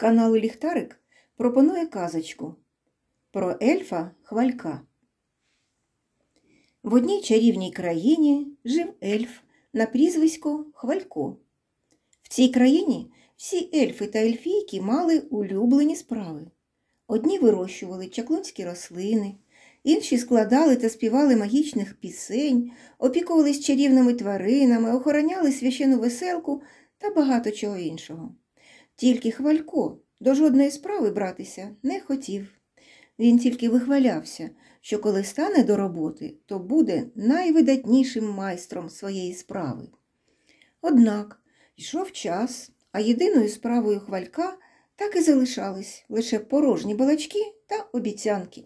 Каналу Ліхтарик пропонує казочку про ельфа хвалька. В одній чарівній країні жив ельф на прізвисько Хвалько. В цій країні всі ельфи та ельфійки мали улюблені справи. Одні вирощували чаклунські рослини, інші складали та співали магічних пісень, опікувались чарівними тваринами, охороняли священу веселку та багато чого іншого. Тільки Хвалько до жодної справи братися не хотів. Він тільки вихвалявся, що коли стане до роботи, то буде найвидатнішим майстром своєї справи. Однак йшов час, а єдиною справою хвалька так і залишались лише порожні балачки та обіцянки.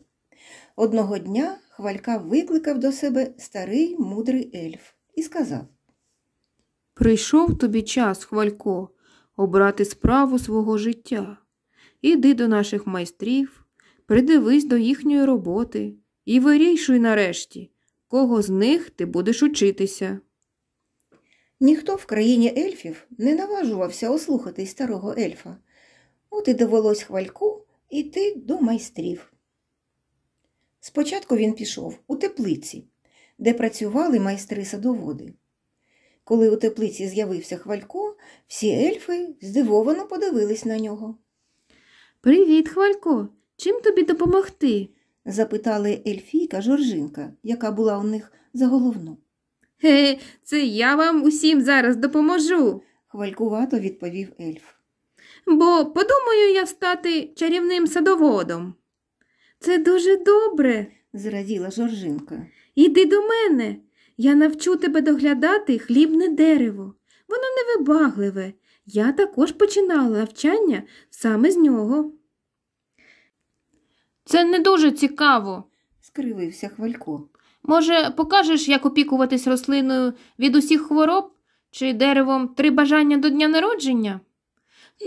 Одного дня хвалька викликав до себе старий мудрий ельф і сказав Прийшов тобі час, хвалько обрати справу свого життя. Іди до наших майстрів, придивись до їхньої роботи і вирішуй нарешті, кого з них ти будеш учитися. Ніхто в країні ельфів не наважувався ослухати старого ельфа. От і довелось хвальку іти до майстрів. Спочатку він пішов у теплиці, де працювали майстри садоводи. Коли у теплиці з'явився хвалько, всі ельфи здивовано подивились на нього. Привіт, Хвалько. Чим тобі допомогти? запитали Ельфійка Жоржинка, яка була у них за головну. Ге, це я вам усім зараз допоможу, хвалькувато відповів ельф. Бо подумаю я стати чарівним садоводом. Це дуже добре, зраділа Жоржинка. Іди до мене, я навчу тебе доглядати хлібне дерево. Воно невибагливе. Я також починала навчання саме з нього. Це не дуже цікаво, скривився хвалько. Може, покажеш, як опікуватись рослиною від усіх хвороб чи деревом три бажання до дня народження?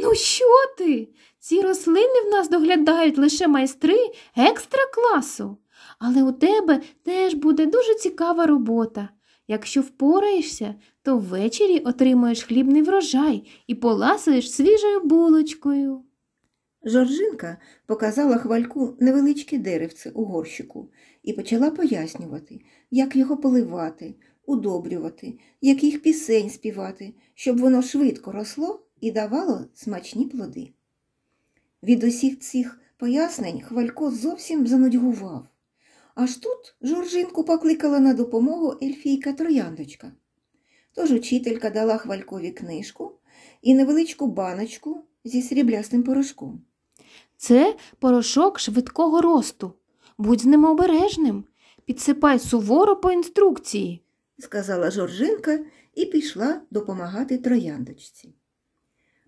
Ну, що ти? Ці рослини в нас доглядають лише майстри екстра класу, але у тебе теж буде дуже цікава робота. Якщо впораєшся, то ввечері отримаєш хлібний врожай і поласуєш свіжою булочкою. Жоржинка показала хвальку невеличке деревце у горщику і почала пояснювати, як його поливати, удобрювати, яких пісень співати, щоб воно швидко росло і давало смачні плоди. Від усіх цих пояснень хвалько зовсім занудьгував. Аж тут Жоржинку покликала на допомогу Ельфійка Трояндочка. Тож учителька дала хвалькові книжку і невеличку баночку зі сріблястим порошком. Це порошок швидкого росту. Будь з ним обережним, підсипай суворо по інструкції, сказала Жоржинка і пішла допомагати трояндочці.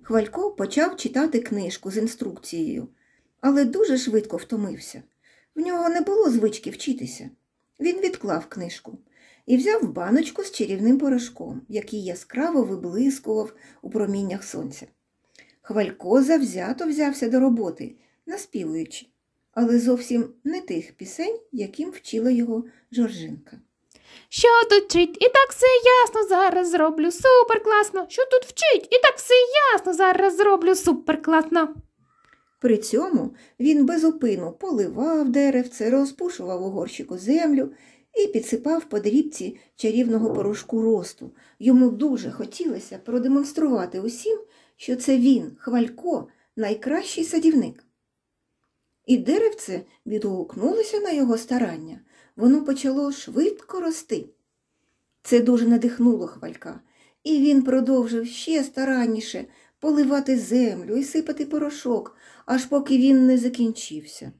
Хвалько почав читати книжку з інструкцією, але дуже швидко втомився. В нього не було звички вчитися. Він відклав книжку і взяв баночку з чарівним порошком, який яскраво виблискував у проміннях сонця. Хвалько завзято взявся до роботи, наспівуючи, але зовсім не тих пісень, яким вчила його Жоржинка. Що тут вчить? І так все ясно зараз зроблю суперкласно. Що тут вчить? І так все ясно зараз зроблю суперкласно. При цьому він безупину поливав деревце, розпушував у горщику землю і підсипав по дрібці чарівного порошку росту. Йому дуже хотілося продемонструвати усім, що це він, Хвалько, найкращий садівник. І деревце відгукнулося на його старання. Воно почало швидко рости. Це дуже надихнуло хвалька, і він продовжив ще старанніше поливати землю і сипати порошок, аж поки він не закінчився.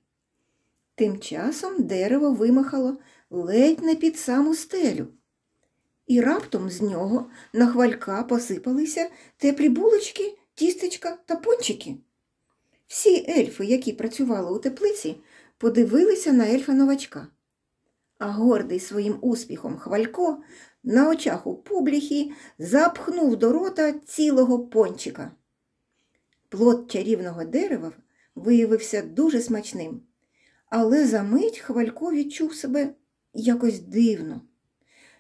Тим часом дерево вимахало ледь не під саму стелю. І раптом з нього на хвалька посипалися теплі булочки, тістечка та пончики. Всі ельфи, які працювали у теплиці, подивилися на ельфа новачка. А гордий своїм успіхом хвалько на очах у публіхі запхнув до рота цілого пончика. Плод чарівного дерева виявився дуже смачним, але за мить хвалько відчув себе якось дивно.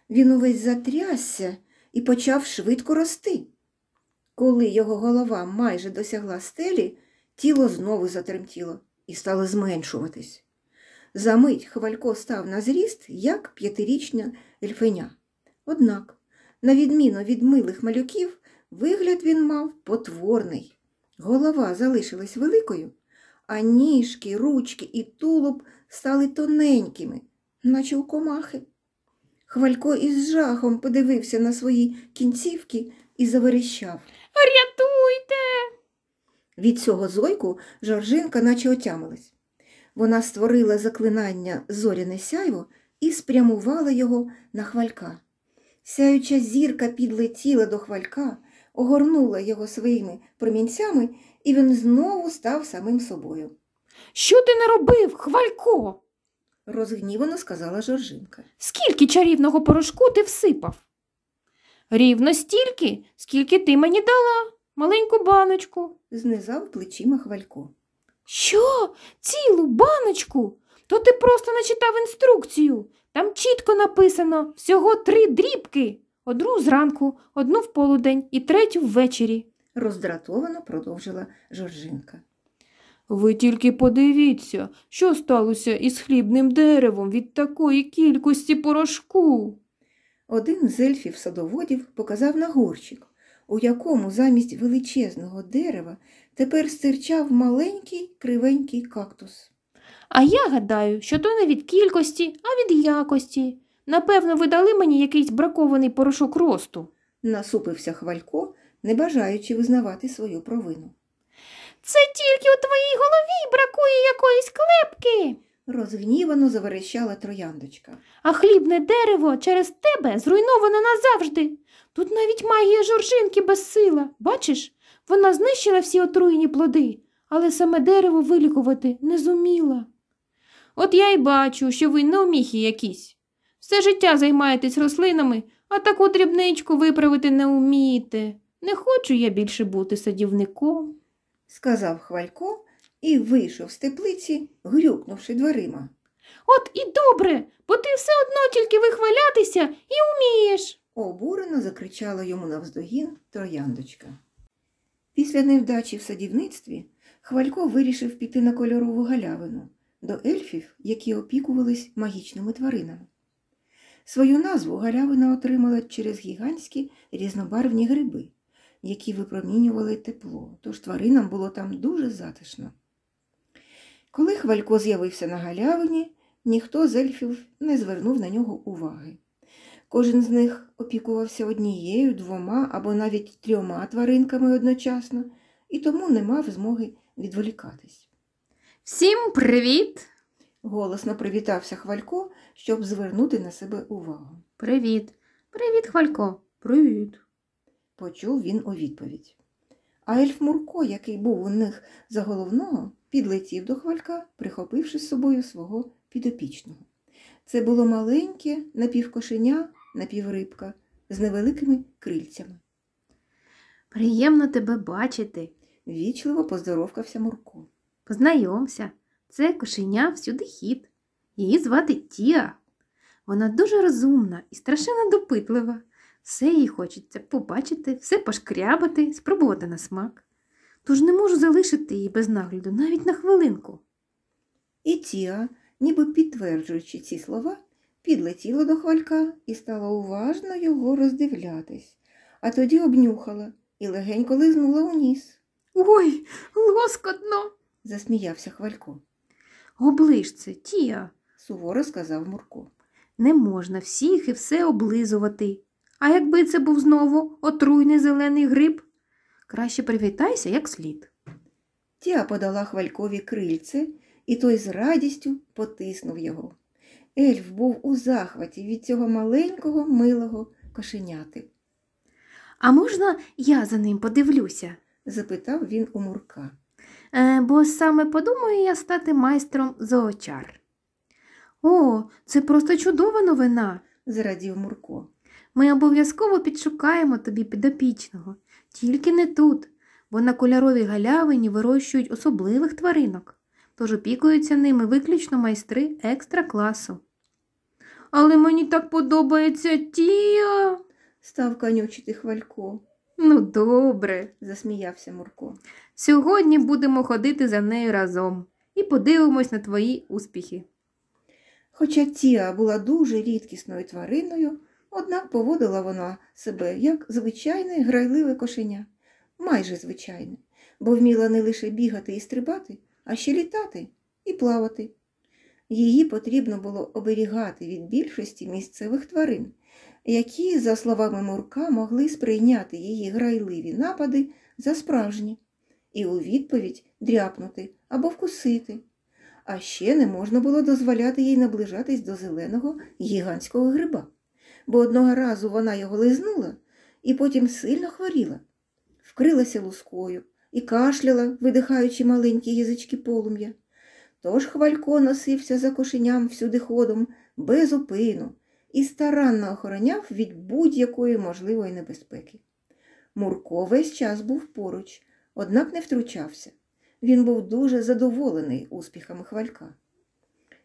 Він увесь затрясся і почав швидко рости. Коли його голова майже досягла стелі, тіло знову затремтіло і стало зменшуватись. Замить хвалько став на зріст, як п'ятирічна ельфеня. Однак, на відміну від милих малюків, вигляд він мав потворний. Голова залишилась великою, а ніжки, ручки і тулуб стали тоненькими, наче у комахи. Хвалько із жахом подивився на свої кінцівки і заверещав. Рятуйте. Від цього зойку Жоржинка наче отямилась. Вона створила заклинання зоряне сяйво і спрямувала його на хвалька. Сяюча зірка підлетіла до хвалька, огорнула його своїми промінцями, і він знову став самим собою. Що ти наробив, хвалько? розгнівано сказала Жоржинка. Скільки чарівного порошку ти всипав? Рівно стільки, скільки ти мені дала, маленьку баночку, знизав плечима Хвалько. Що, цілу баночку? То ти просто начитав інструкцію. Там чітко написано всього три дрібки одну зранку, одну в полудень і третю ввечері, роздратовано продовжила Жоржинка. Ви тільки подивіться, що сталося із хлібним деревом від такої кількості порошку. Один з ельфів садоводів показав на горчик, у якому замість величезного дерева тепер стирчав маленький кривенький кактус. А я гадаю, що то не від кількості, а від якості. Напевно, ви дали мені якийсь бракований порошок росту, насупився хвалько, не бажаючи визнавати свою провину. Це тільки у твоїй голові бракує якоїсь клепки, розгнівано заверещала трояндочка. А хлібне дерево через тебе зруйноване назавжди. Тут навіть магія жоржинки безсила. Бачиш, вона знищила всі отруєні плоди, але саме дерево вилікувати не зуміла. От я й бачу, що ви неуміхи якісь. Все життя займаєтесь рослинами, а таку дрібничку виправити не вмієте. Не хочу я більше бути садівником сказав Хвалько і вийшов з теплиці, грюкнувши дверима. От і добре, бо ти все одно тільки вихвалятися і умієш. обурено закричала йому навздогін трояндочка. Після невдачі в садівництві Хвалько вирішив піти на кольорову галявину до ельфів, які опікувались магічними тваринами. Свою назву галявина отримала через гігантські різнобарвні гриби, які випромінювали тепло, тож тваринам було там дуже затишно. Коли хвалько з'явився на галявині, ніхто з ельфів не звернув на нього уваги. Кожен з них опікувався однією, двома або навіть трьома тваринками одночасно і тому не мав змоги відволікатись. Всім привіт! голосно привітався Хвалько, щоб звернути на себе увагу. Привіт, привіт, Хвалько, привіт почув він у відповідь. А ельф Мурко, який був у них за головного, підлетів до хвалька, прихопивши з собою свого підопічного. Це було маленьке напівкошеня, напіврибка з невеликими крильцями. Приємно тебе бачити, вічливо поздоровкався Мурко. Познайомся, це кошеня всюди хід. Її звати Тіа. Вона дуже розумна і страшенно допитлива. Все їй хочеться побачити, все пошкрябати, спробувати на смак. Тож не можу залишити її без нагляду навіть на хвилинку. І Тіа, ніби підтверджуючи ці слова, підлетіла до хвалька і стала уважно його роздивлятись, а тоді обнюхала і легенько лизнула у ніс. Ой, лоскотно. засміявся хвалько. Оближ це, Тія, суворо сказав Мурко. Не можна всіх і все облизувати. А якби це був знову отруйний зелений гриб, краще привітайся як слід. Тя подала хвалькові крильце, і той з радістю потиснув його. Ельф був у захваті від цього маленького милого кошеняти. А можна я за ним подивлюся? запитав він у Мурка. Е, Бо саме подумаю я стати майстром зоочар. О, це просто чудова новина, зрадів Мурко. Ми обов'язково підшукаємо тобі підопічного, тільки не тут, бо на кольоровій галявині вирощують особливих тваринок, тож опікуються ними виключно майстри екстра класу. Але мені так подобається Тія, став конючити хвалько. Ну, добре, засміявся Мурко. Сьогодні будемо ходити за нею разом і подивимось на твої успіхи. Хоча Тія була дуже рідкісною твариною, Однак поводила вона себе як звичайне грайливе кошеня, майже звичайне, бо вміла не лише бігати і стрибати, а ще літати і плавати. Її потрібно було оберігати від більшості місцевих тварин, які, за словами Мурка, могли сприйняти її грайливі напади за справжні і у відповідь дряпнути або вкусити. А ще не можна було дозволяти їй наближатись до зеленого гігантського гриба бо одного разу вона його лизнула і потім сильно хворіла, вкрилася лускою і кашляла, видихаючи маленькі язички полум'я. Тож хвалько носився за кошеням всюди ходом без упину і старанно охороняв від будь-якої можливої небезпеки. Мурко весь час був поруч, однак не втручався. Він був дуже задоволений успіхами хвалька.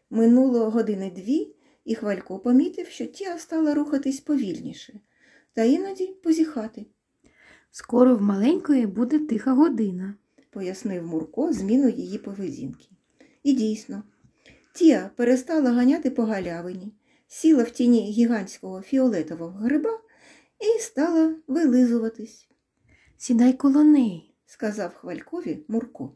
Минуло години дві, і Хвалько помітив, що тіла стала рухатись повільніше, та іноді позіхати. Скоро в маленької буде тиха година, пояснив Мурко зміну її поведінки. І дійсно, тія перестала ганяти по галявині, сіла в тіні гігантського фіолетового гриба і стала вилизуватись. Сідай коло неї, сказав Хвалькові Мурко.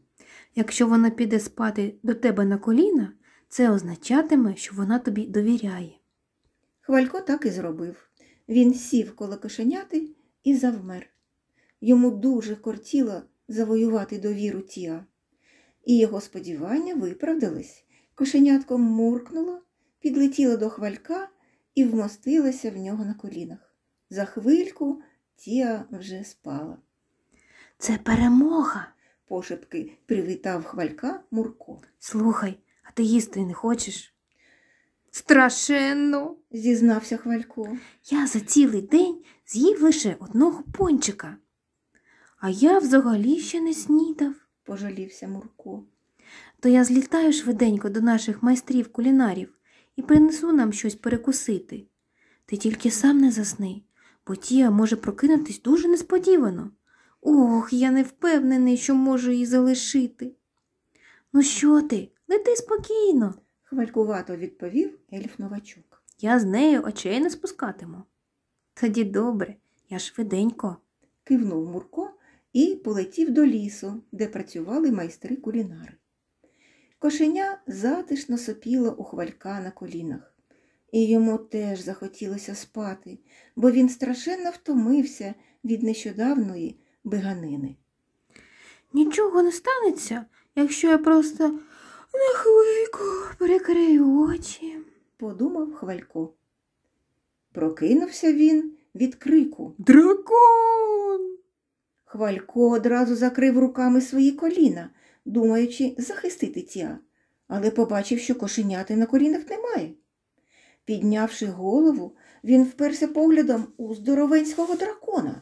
Якщо вона піде спати до тебе на коліна, це означатиме, що вона тобі довіряє. Хвалько так і зробив. Він сів коло кошеняти і завмер. Йому дуже кортіло завоювати довіру Тіа. І його сподівання виправдались. Кошенятко муркнуло, підлетіло до хвалька і вмостилося в нього на колінах. За хвильку Тіа вже спала. Це перемога. пошепки привітав хвалька Мурко. Слухай, а ти їсти не хочеш? Страшенно, зізнався Хвалько. Я за цілий день з'їв лише одного пончика, а я взагалі ще не снідав, пожалівся Мурко. То я злітаю швиденько до наших майстрів кулінарів і принесу нам щось перекусити. Ти тільки сам не засни, бо Тія може прокинутись дуже несподівано. Ох, я не впевнений, що можу її залишити. Ну, що ти? Лети спокійно, хвалькувато відповів ельф новачок. Я з нею очей не спускатиму. Тоді добре, я швиденько, кивнув Мурко і полетів до лісу, де працювали майстри кулінари. Кошеня затишно сопіло у хвалька на колінах. І йому теж захотілося спати, бо він страшенно втомився від нещодавної биганини. Нічого не станеться, якщо я просто на хвильку прикрию очі, подумав Хвалько. Прокинувся він від крику Дракон. Хвалько одразу закрив руками свої коліна, думаючи захистити тя, але побачив, що кошеняти на колінах немає. Піднявши голову, він вперся поглядом у здоровенського дракона.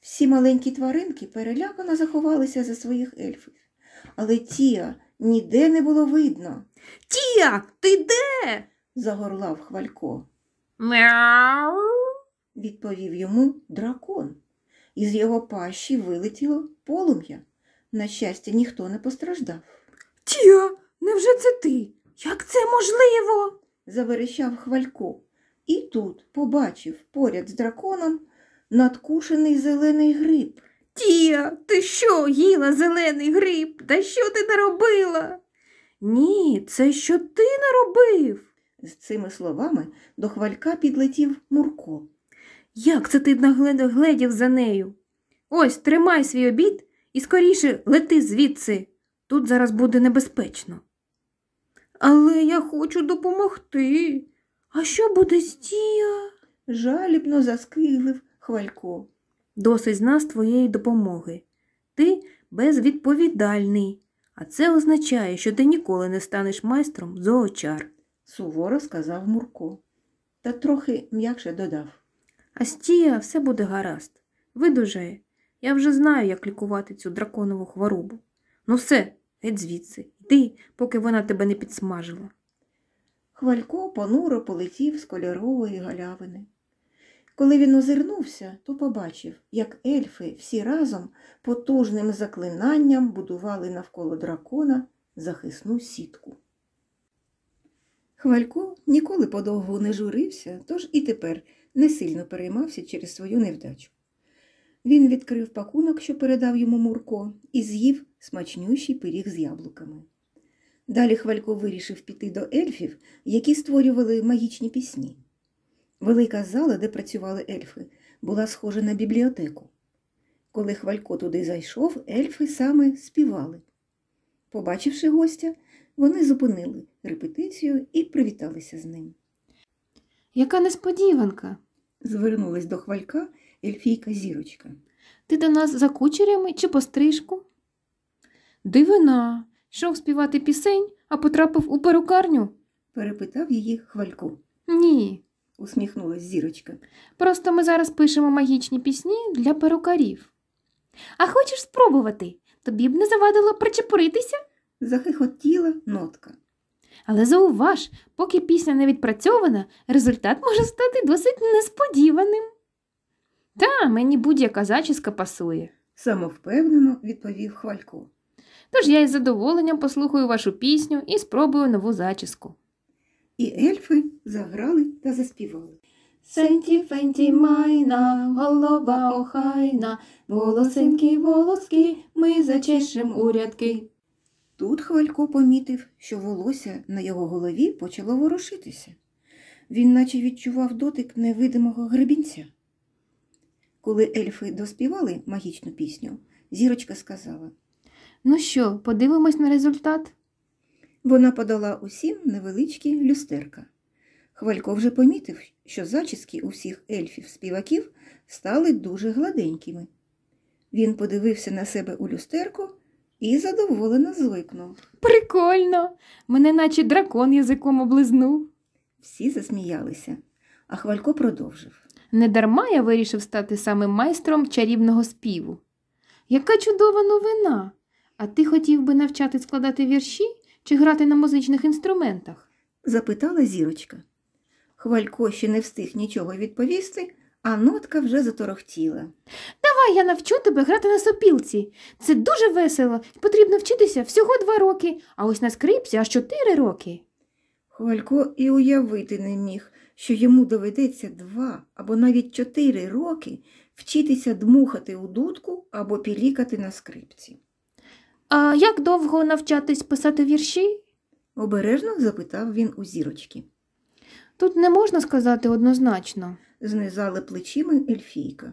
Всі маленькі тваринки перелякано заховалися за своїх ельфів, але Тія ніде не було видно. Тія, ти де? загорлав хвалько. Мяу. відповів йому дракон. Із його пащі вилетіло полум'я. На щастя, ніхто не постраждав. Тія, невже це ти? Як це можливо? заверещав хвалько. І тут побачив поряд з драконом надкушений зелений гриб. Тія, ти що їла зелений гриб? Та що ти наробила? Ні, це що ти наробив? З цими словами до хвалька підлетів Мурко. Як це ти нагледів за нею? Ось тримай свій обід і скоріше лети звідси. Тут зараз буде небезпечно. Але я хочу допомогти. А що буде з Тія? жалібно заскиглив хвалько. Досить з нас твоєї допомоги. Ти безвідповідальний, а це означає, що ти ніколи не станеш майстром зоочар, суворо сказав Мурко. Та трохи м'якше додав. Астія, все буде гаразд. Видужає. Я вже знаю, як лікувати цю драконову хворобу. Ну все, геть звідси, йди, поки вона тебе не підсмажила. Хвалько понуро полетів з кольорової галявини. Коли він озирнувся, то побачив, як ельфи всі разом потужним заклинанням будували навколо дракона захисну сітку. Хвалько ніколи подовго не журився, тож і тепер не сильно переймався через свою невдачу. Він відкрив пакунок, що передав йому Мурко, і з'їв смачнющий пиріг з яблуками. Далі Хвалько вирішив піти до ельфів, які створювали магічні пісні. Велика зала, де працювали ельфи, була схожа на бібліотеку. Коли хвалько туди зайшов, ельфи саме співали. Побачивши гостя, вони зупинили репетицію і привіталися з ним. Яка несподіванка! звернулась до хвалька ельфійка Зірочка. Ти до нас за кучерями чи по стрижку? Дивина, Шов співати пісень, а потрапив у перукарню? перепитав її хвалько. Ні, усміхнулась зірочка. Просто ми зараз пишемо магічні пісні для перукарів. А хочеш спробувати? Тобі б не завадило причепуритися? захихотіла нотка. Але зауваж, поки пісня не відпрацьована, результат може стати досить несподіваним. Та мені будь-яка зачіска пасує, самовпевнено відповів Хвалько. Тож я із задоволенням послухаю вашу пісню і спробую нову зачіску. І ельфи заграли та заспівали. Сенті фенті майна, голова охайна, волосинки волоски ми зачешем урядки. Тут Хвалько помітив, що волосся на його голові почало ворушитися. Він наче відчував дотик невидимого гребінця. Коли ельфи доспівали магічну пісню, зірочка сказала Ну що, подивимось на результат? Вона подала усім невеличкі люстерка. Хвалько вже помітив, що зачіски у всіх ельфів-співаків стали дуже гладенькими. Він подивився на себе у люстерку і задоволено зойкнув. Прикольно! Мене наче дракон язиком облизнув. Всі засміялися, а Хвалько продовжив. Недарма я вирішив стати саме майстром чарівного співу. Яка чудова новина! А ти хотів би навчати складати вірші? чи грати на музичних інструментах? запитала зірочка. Хвалько ще не встиг нічого відповісти, а нотка вже заторохтіла. Давай я навчу тебе грати на сопілці. Це дуже весело, потрібно вчитися всього два роки, а ось на скрипці аж чотири роки. Хвалько і уявити не міг, що йому доведеться два або навіть чотири роки вчитися дмухати у дудку або пілікати на скрипці. А як довго навчатись писати вірші? обережно запитав він у зірочки. Тут не можна сказати однозначно, знизали плечима Ельфійка.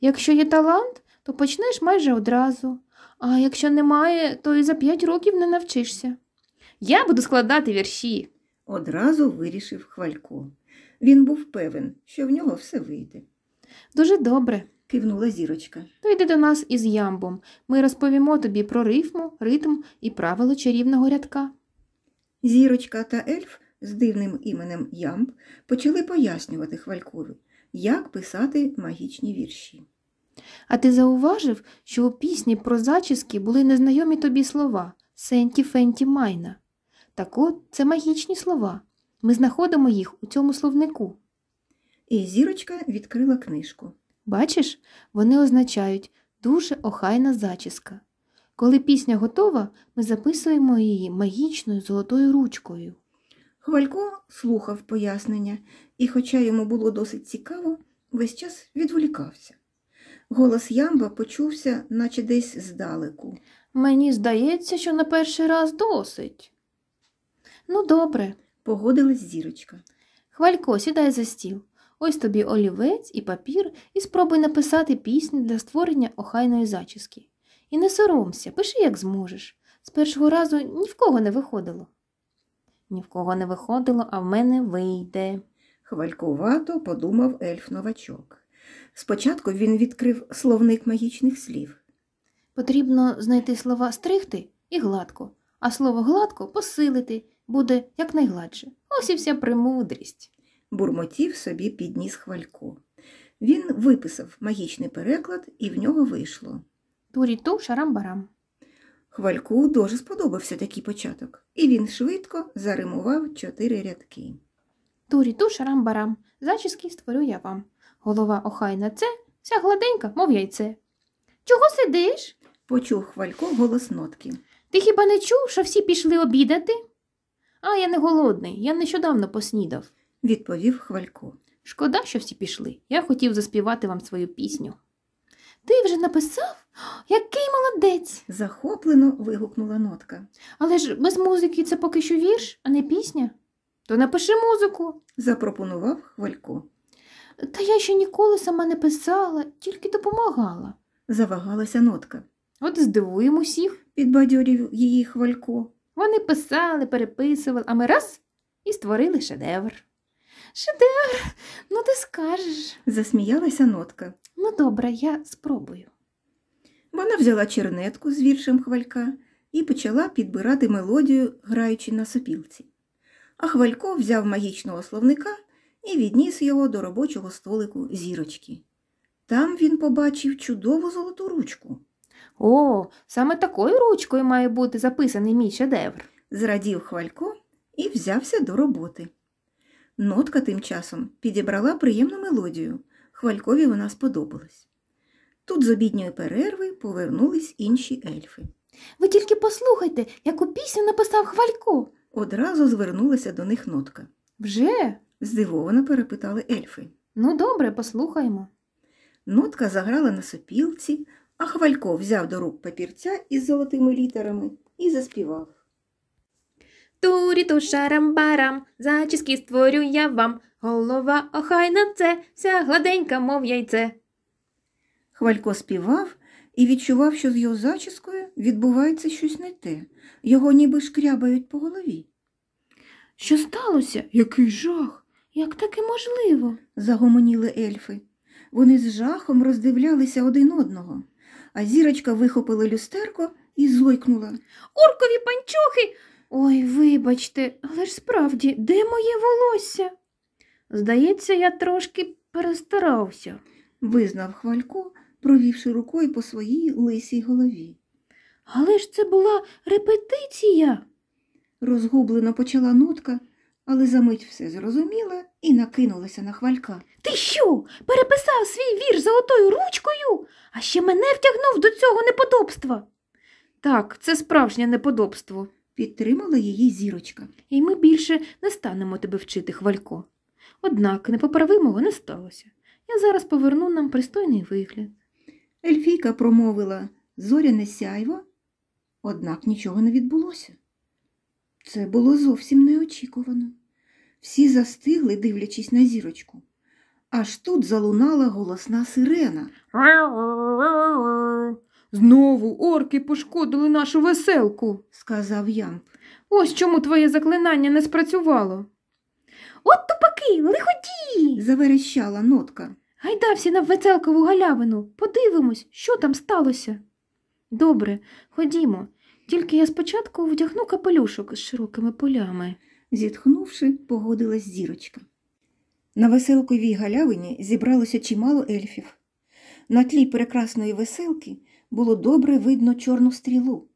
Якщо є талант, то почнеш майже одразу, а якщо немає, то і за п'ять років не навчишся. Я буду складати вірші, одразу вирішив хвалько. Він був певен, що в нього все вийде. Дуже добре кивнула зірочка. То йди до нас із ямбом. Ми розповімо тобі про рифму, ритм і правила чарівного рядка. Зірочка та ельф з дивним іменем Ямб почали пояснювати хвалькові, як писати магічні вірші. А ти зауважив, що у пісні про зачіски були незнайомі тобі слова Сенті Фенті Майна. Так от це магічні слова. Ми знаходимо їх у цьому словнику. І зірочка відкрила книжку. Бачиш, вони означають дуже охайна зачіска. Коли пісня готова, ми записуємо її магічною золотою ручкою. Хвалько слухав пояснення, і, хоча йому було досить цікаво, весь час відволікався. Голос ямба почувся, наче десь здалеку. Мені здається, що на перший раз досить. Ну, добре, погодилась зірочка. Хвалько, сідай за стіл. Ось тобі олівець і папір, і спробуй написати пісню для створення охайної зачіски. І не соромся, пиши, як зможеш. З першого разу ні в кого не виходило. Ні в кого не виходило, а в мене вийде. Хвалькувато подумав ельф новачок. Спочатку він відкрив словник магічних слів. Потрібно знайти слова стригти і гладко, а слово гладко посилити буде якнайгладше. Ось і вся премудрість бурмотів собі підніс хвалько. Він виписав магічний переклад, і в нього вийшло. Туріту шарам-барам. Хвальку дуже сподобався такий початок, і він швидко заримував чотири рядки. Туріту шарам-барам, зачіски створю я вам. Голова охайна це, вся гладенька, мов яйце. Чого сидиш? почув хвалько голос нотки. Ти хіба не чув, що всі пішли обідати? А я не голодний, я нещодавно поснідав відповів Хвалько. Шкода, що всі пішли. Я хотів заспівати вам свою пісню. Ти вже написав? Який молодець. захоплено вигукнула нотка. Але ж без музики це поки що вірш, а не пісня. То напиши музику, запропонував Хвалько. Та я ще ніколи сама не писала, тільки допомагала, завагалася нотка. От здивуємо усіх, підбадьорів її Хвалько. Вони писали, переписували, а ми раз і створили шедевр. Шедевр, ну ти скажеш, засміялася нотка. Ну, добре, я спробую. Вона взяла чернетку з віршем хвалька і почала підбирати мелодію, граючи на сопілці. А хвалько взяв магічного словника і відніс його до робочого столику зірочки. Там він побачив чудову золоту ручку. О, саме такою ручкою має бути записаний мій шедевр. зрадів хвалько і взявся до роботи. Нотка тим часом підібрала приємну мелодію. Хвалькові вона сподобалась. Тут з обідньої перерви повернулись інші ельфи. Ви тільки послухайте, яку пісню написав Хвалько. Одразу звернулася до них нотка. Вже? здивовано перепитали ельфи. Ну, добре, послухаймо. Нотка заграла на сопілці, а Хвалько взяв до рук папірця із золотими літерами і заспівав. Турі тушарам барам, зачіски створю я вам, голова охайна це, вся гладенька, мов яйце. Хвалько співав і відчував, що з його зачіскою відбувається щось не те, його ніби шкрябають по голові. Що сталося? Який жах? Як таке можливо? загомоніли ельфи. Вони з жахом роздивлялися один одного, а зірочка вихопила люстерко і зойкнула. Уркові панчохи Ой, вибачте, але ж справді, де моє волосся? Здається, я трошки перестарався, визнав хвалько, провівши рукою по своїй лисій голові. Але ж це була репетиція. Розгублено почала нотка, але за мить все зрозуміла і накинулася на хвалька. Ти що? Переписав свій вір золотою ручкою, а ще мене втягнув до цього неподобства. Так, це справжнє неподобство підтримала її зірочка, і ми більше не станемо тебе вчити, хвалько. Однак непоправимого не сталося. Я зараз поверну нам пристойний вигляд. Ельфійка промовила зоря не сяйва, однак нічого не відбулося. Це було зовсім неочікувано. Всі застигли, дивлячись на зірочку. Аж тут залунала голосна сирена. Знову орки пошкодили нашу веселку, сказав я. Ось чому твоє заклинання не спрацювало. От тупаки, лиходії, заверещала нотка. Гайдався на веселкову галявину. Подивимось, що там сталося. Добре, ходімо, тільки я спочатку вдягну капелюшок з широкими полями. Зітхнувши, погодилась зірочка. На веселковій галявині зібралося чимало ельфів. На тлі прекрасної веселки було добре видно чорну стрілу.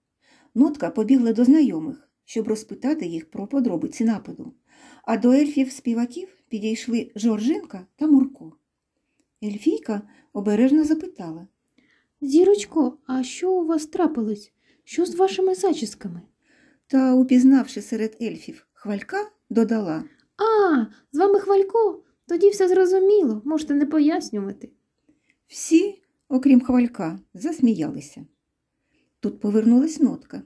Нотка побігла до знайомих, щоб розпитати їх про подробиці нападу. А до ельфів-співаків підійшли Жоржинка та Мурко. Ельфійка обережно запитала Зірочко, а що у вас трапилось? Що з вашими зачісками? Та, упізнавши серед ельфів хвалька, додала А, з вами хвалько, тоді все зрозуміло, можете не пояснювати. Всі окрім хвалька, засміялися. Тут повернулась нотка.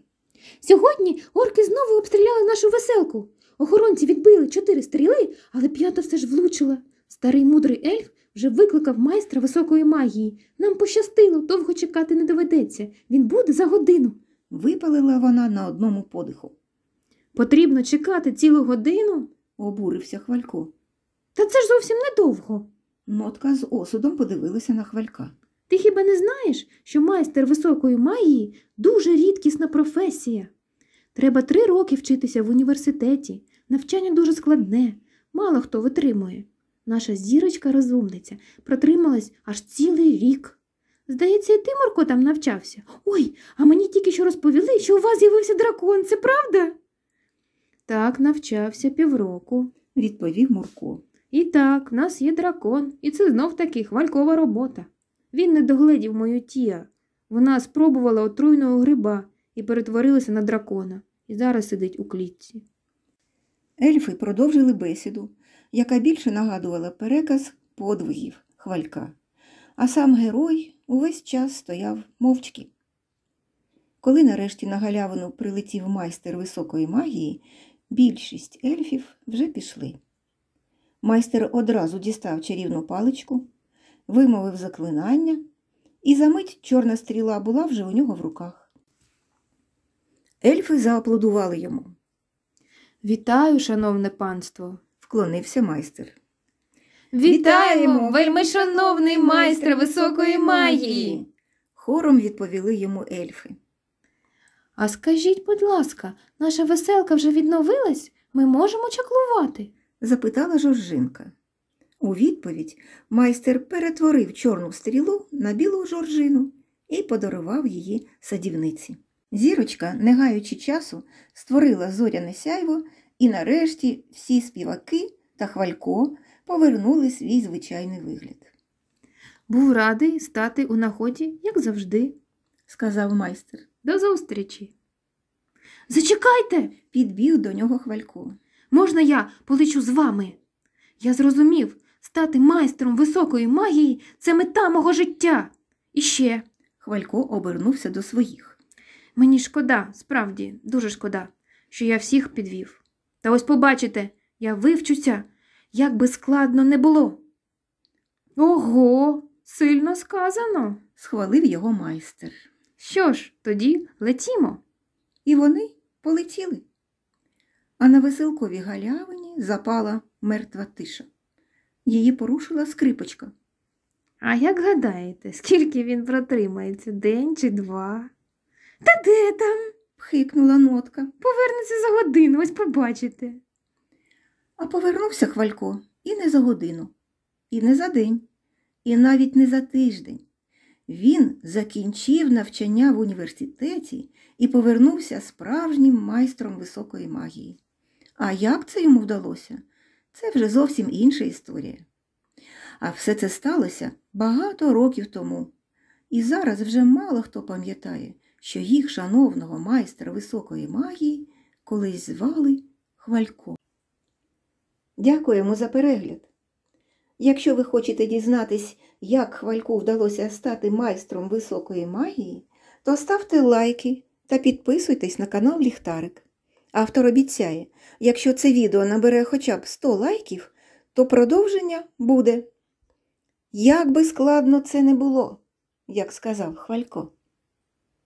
Сьогодні орки знову обстріляли нашу веселку. Охоронці відбили чотири стріли, але п'ята все ж влучила. Старий мудрий ельф вже викликав майстра високої магії. Нам пощастило, довго чекати не доведеться. Він буде за годину. Випалила вона на одному подиху. Потрібно чекати цілу годину, обурився хвалько. Та це ж зовсім недовго. Нотка з осудом подивилася на хвалька. Ти хіба не знаєш, що майстер високої магії дуже рідкісна професія? Треба три роки вчитися в університеті. Навчання дуже складне, мало хто витримує. Наша зірочка розумниця протрималась аж цілий рік. Здається, і ти, Марко, там навчався. Ой, а мені тільки що розповіли, що у вас з'явився дракон, це правда? Так, навчався півроку, відповів Мурко. І так, в нас є дракон, і це знов таки хвалькова робота. Він не догледів мою тія. Вона спробувала отруйного гриба і перетворилася на дракона, і зараз сидить у клітці. Ельфи продовжили бесіду, яка більше нагадувала переказ подвигів хвалька, а сам герой увесь час стояв мовчки. Коли нарешті на галявину прилетів майстер високої магії, більшість ельфів вже пішли. Майстер одразу дістав чарівну паличку, вимовив заклинання, і за мить чорна стріла була вже у нього в руках. Ельфи зааплодували йому. Вітаю, шановне панство, вклонився майстер. Вітаємо, вельми шановний майстре високої магії, хором відповіли йому ельфи. А скажіть, будь ласка, наша веселка вже відновилась? Ми можемо чаклувати? запитала жоржинка. У відповідь майстер перетворив чорну стрілу на білу жоржину і подарував її садівниці. Зірочка, не гаючи часу, створила зоряне сяйво, і нарешті всі співаки та хвалько повернули свій звичайний вигляд. Був радий стати у нагоді, як завжди, сказав майстер. До зустрічі. Зачекайте, підбіг до нього хвалько. Можна я полечу з вами? Я зрозумів, Стати майстром високої магії це мета мого життя. І ще. Хвалько обернувся до своїх. Мені шкода, справді, дуже шкода, що я всіх підвів. Та ось побачите, я вивчуся, як би складно не було. Ого, сильно сказано, схвалив його майстер. Що ж, тоді летімо. І вони полетіли. А на веселковій галявині запала мертва тиша її порушила скрипочка. А як гадаєте, скільки він протримається день чи два? Та де там? пхикнула нотка. Повернеться за годину, ось побачите. А повернувся хвалько і не за годину, і не за день, і навіть не за тиждень. Він закінчив навчання в університеті і повернувся справжнім майстром високої магії. А як це йому вдалося? це вже зовсім інша історія. А все це сталося багато років тому, і зараз вже мало хто пам'ятає, що їх шановного майстра високої магії колись звали Хвалько. Дякуємо за перегляд. Якщо ви хочете дізнатись, як хвальку вдалося стати майстром високої магії, то ставте лайки та підписуйтесь на канал Ліхтарик. Автор обіцяє, якщо це відео набере хоча б 100 лайків, то продовження буде. Як би складно це не було, як сказав Хвалько.